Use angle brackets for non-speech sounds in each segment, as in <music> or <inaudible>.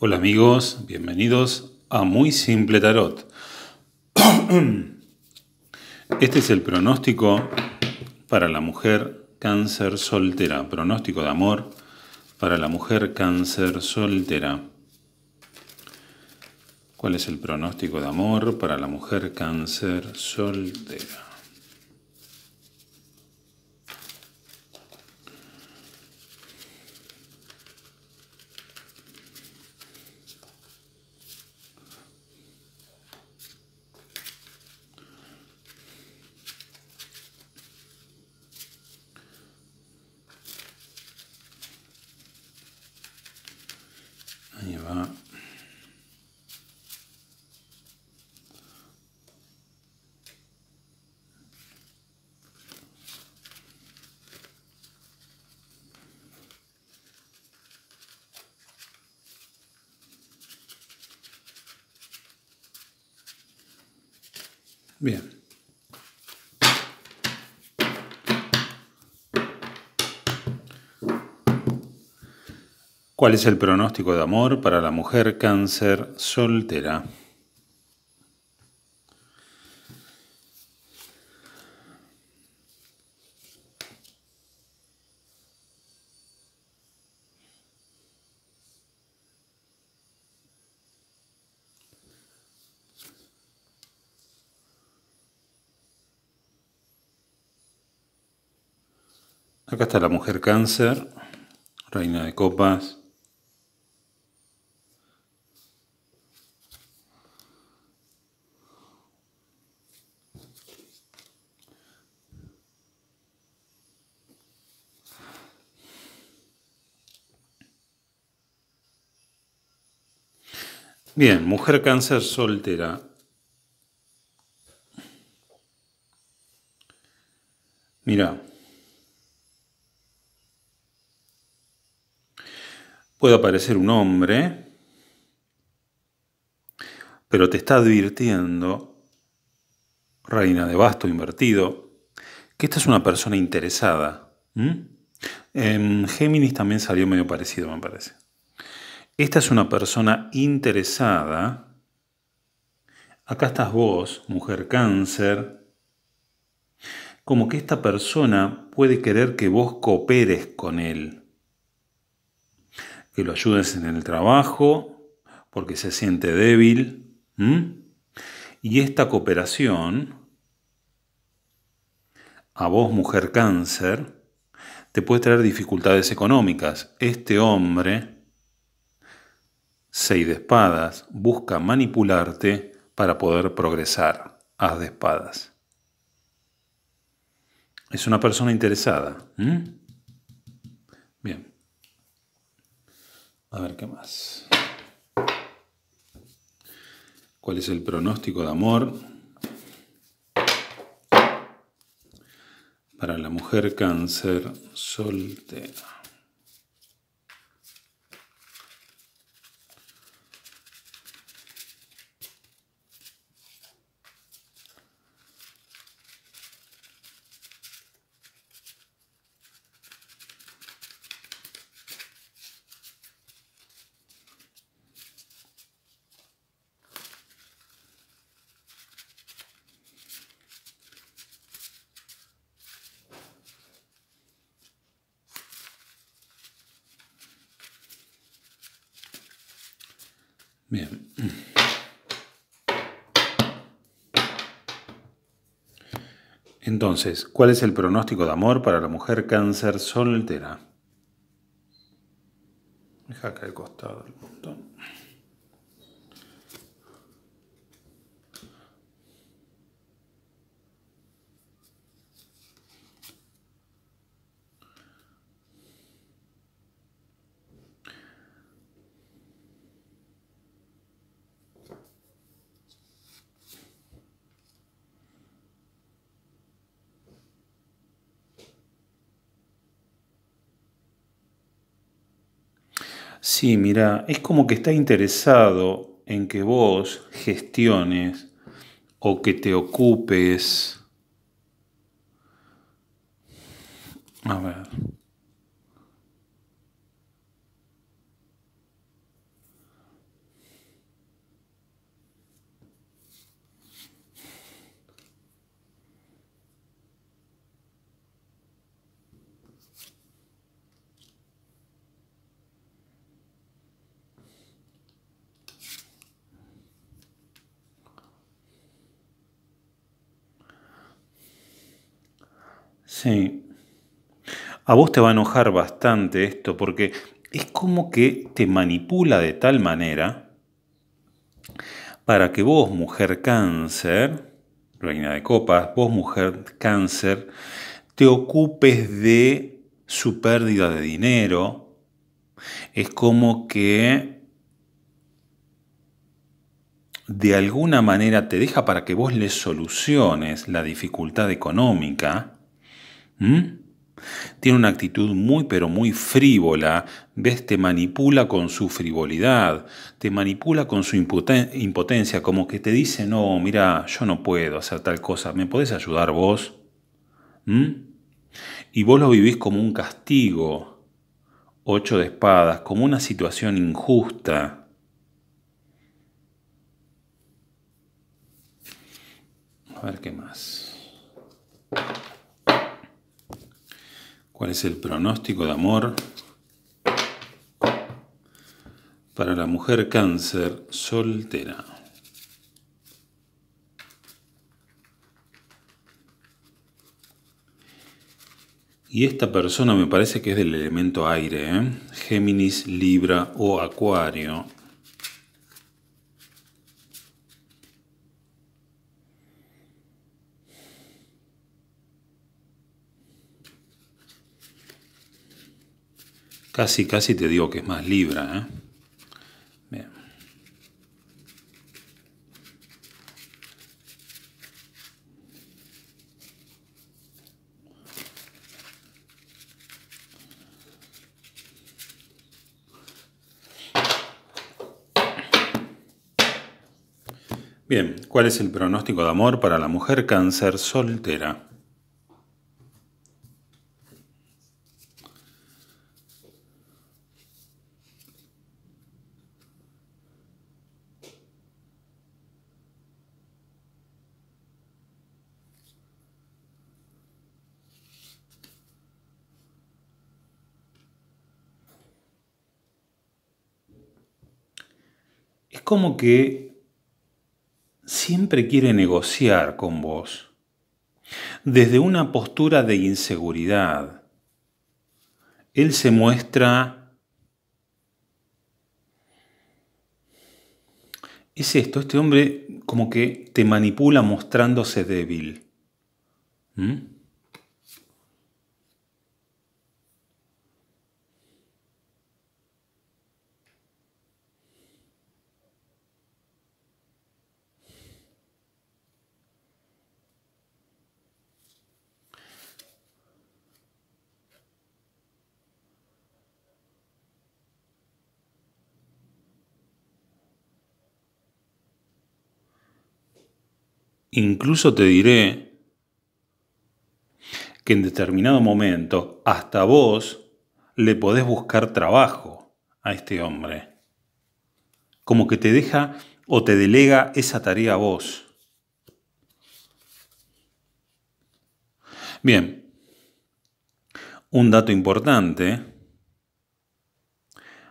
Hola amigos, bienvenidos a Muy Simple Tarot. <clears throat> Este es el pronóstico para la mujer cáncer soltera, pronóstico de amor para la mujer cáncer soltera. ¿Cuál es el pronóstico de amor para la mujer cáncer soltera? Bien. ¿Cuál es el pronóstico de amor para la mujer cáncer soltera? Acá está la mujer cáncer, reina de copas. Bien, mujer cáncer soltera. Mira. puede aparecer un hombre, pero te está advirtiendo, reina de basto invertido, que esta es una persona interesada. En Géminis también salió medio parecido, me parece. Esta es una persona interesada. Acá estás vos, mujer cáncer. Como que esta persona puede querer que vos cooperes con él que lo ayudes en el trabajo, porque se siente débil. Y esta cooperación, a vos mujer cáncer, te puede traer dificultades económicas. Este hombre, seis de espadas, busca manipularte para poder progresar. Haz de espadas. Es una persona interesada. Bien. A ver qué más. ¿Cuál es el pronóstico de amor para la mujer cáncer soltera? Bien. Entonces, ¿cuál es el pronóstico de amor para la mujer cáncer soltera? Deja acá el costado. Sí, mira, es como que está interesado en que vos gestiones o que te ocupes. A ver. Sí. A vos te va a enojar bastante esto porque es como que te manipula de tal manera para que vos, mujer cáncer, reina de copas, vos, mujer cáncer, te ocupes de su pérdida de dinero. Es como que de alguna manera te deja para que vos le soluciones la dificultad económica ¿Mm? Tiene una actitud muy pero muy frívola, ves, te manipula con su frivolidad, te manipula con su impotencia, como que te dice, no, mira, yo no puedo hacer tal cosa, ¿me podés ayudar vos? ¿Mm? Y vos lo vivís como un castigo, ocho de espadas, como una situación injusta. A ver qué más. cuál es el pronóstico de amor para la mujer cáncer soltera. Y esta persona me parece que es del elemento aire, ¿eh? Géminis, Libra o Acuario. Casi, casi te digo que es más libra. ¿eh? Bien. Bien, ¿cuál es el pronóstico de amor para la mujer cáncer soltera? como que siempre quiere negociar con vos, desde una postura de inseguridad. Él se muestra... Es esto, este hombre como que te manipula mostrándose débil. ¿Mm? Incluso te diré que en determinado momento hasta vos le podés buscar trabajo a este hombre. Como que te deja o te delega esa tarea a vos. Bien, un dato importante,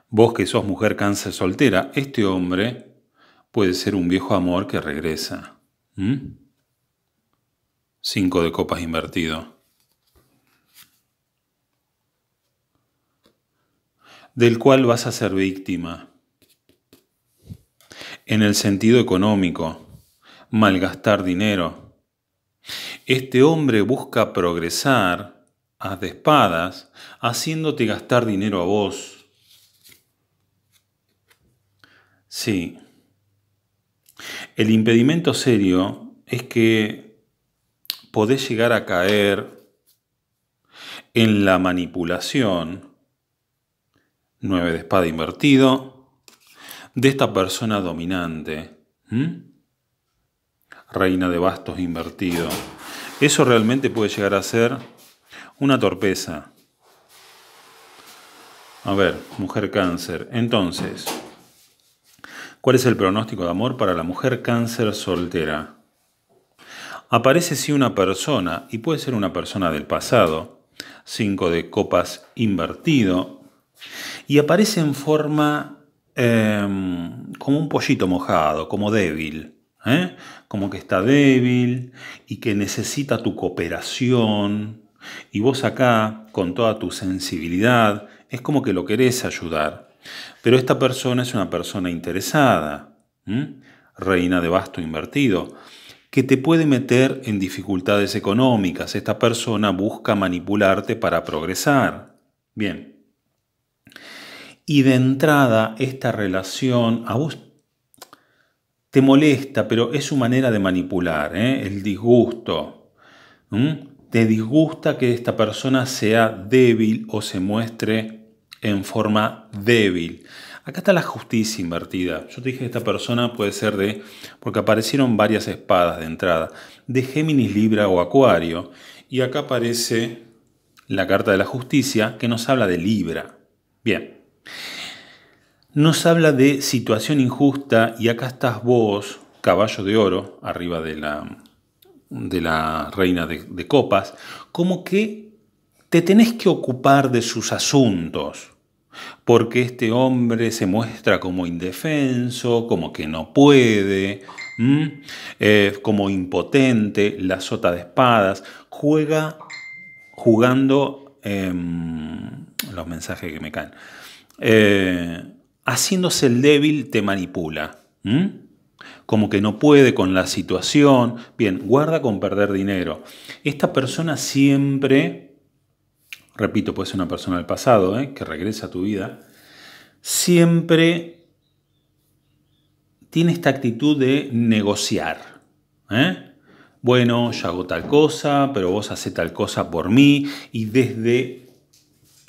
vos que sos mujer cáncer soltera, este hombre puede ser un viejo amor que regresa. 5 ¿Mm? de copas invertido. Del cual vas a ser víctima. En el sentido económico, malgastar dinero. Este hombre busca progresar a de espadas, haciéndote gastar dinero a vos. Sí. El impedimento serio es que podés llegar a caer en la manipulación, 9 de espada invertido, de esta persona dominante, reina de bastos invertido. Eso realmente puede llegar a ser una torpeza. A ver, mujer cáncer. Entonces, ¿Cuál es el pronóstico de amor para la mujer cáncer soltera? Aparece si una persona, y puede ser una persona del pasado, 5 de copas invertido, y aparece en forma em, como un pollito mojado, como débil, ¿eh? como que está débil y que necesita tu cooperación, y vos acá, con toda tu sensibilidad, es como que lo querés ayudar pero esta persona es una persona interesada, reina de basto invertido, que te puede meter en dificultades económicas. Esta persona busca manipularte para progresar. Bien. Y de entrada, esta relación a vos te molesta, pero es su manera de manipular, ¿eh? el disgusto. Te disgusta que esta persona sea débil o se muestre en forma débil. Acá está la justicia invertida. Yo te dije que esta persona puede ser de, porque aparecieron varias espadas de entrada, de Géminis, Libra o Acuario. Y acá aparece la carta de la justicia que nos habla de Libra. Bien. Nos habla de situación injusta y acá estás vos, caballo de oro, arriba de la, de la reina de, de copas, como que te tenés que ocupar de sus asuntos, porque este hombre se muestra como indefenso, como que no puede, eh, como impotente, la sota de espadas, juega jugando em, los mensajes que me caen. Eh, haciéndose el débil te manipula. como que no puede con la situación. Bien, guarda con perder dinero. Esta persona siempre repito, puede ser una persona del pasado, ¿eh? que regresa a tu vida, siempre tiene esta actitud de negociar. ¿eh? Bueno, yo hago tal cosa, pero vos haces tal cosa por mí y desde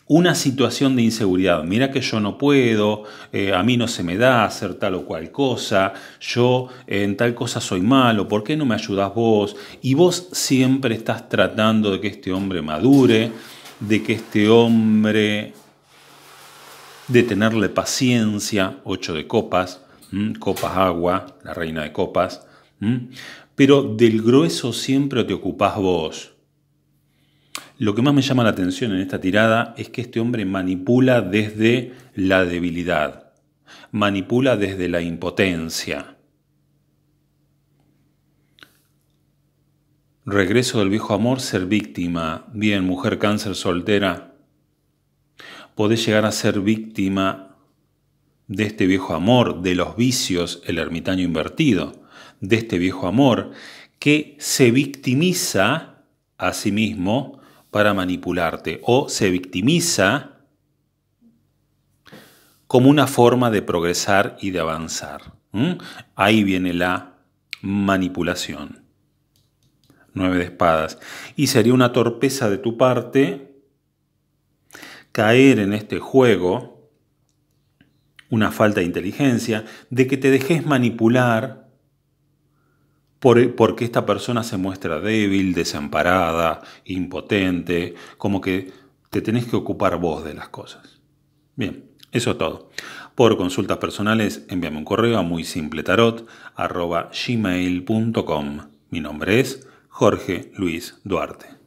una situación de inseguridad. Mira que yo no puedo, eh, a mí no se me da hacer tal o cual cosa, yo en tal cosa soy malo, ¿por qué no me ayudas vos? Y vos siempre estás tratando de que este hombre madure, de que este hombre, de tenerle paciencia, ocho de copas, copas agua, la reina de copas, pero del grueso siempre te ocupás vos. Lo que más me llama la atención en esta tirada es que este hombre manipula desde la debilidad, manipula desde la impotencia, Regreso del viejo amor, ser víctima. Bien, mujer cáncer soltera. Podés llegar a ser víctima de este viejo amor, de los vicios, el ermitaño invertido, de este viejo amor que se victimiza a sí mismo para manipularte o se victimiza como una forma de progresar y de avanzar. Ahí viene la manipulación nueve de espadas. Y sería una torpeza de tu parte caer en este juego, una falta de inteligencia, de que te dejes manipular por, porque esta persona se muestra débil, desamparada, impotente, como que te tenés que ocupar vos de las cosas. Bien, eso es todo. Por consultas personales, envíame un correo a muy simple tarot, gmail.com. Mi nombre es Jorge Luis Duarte.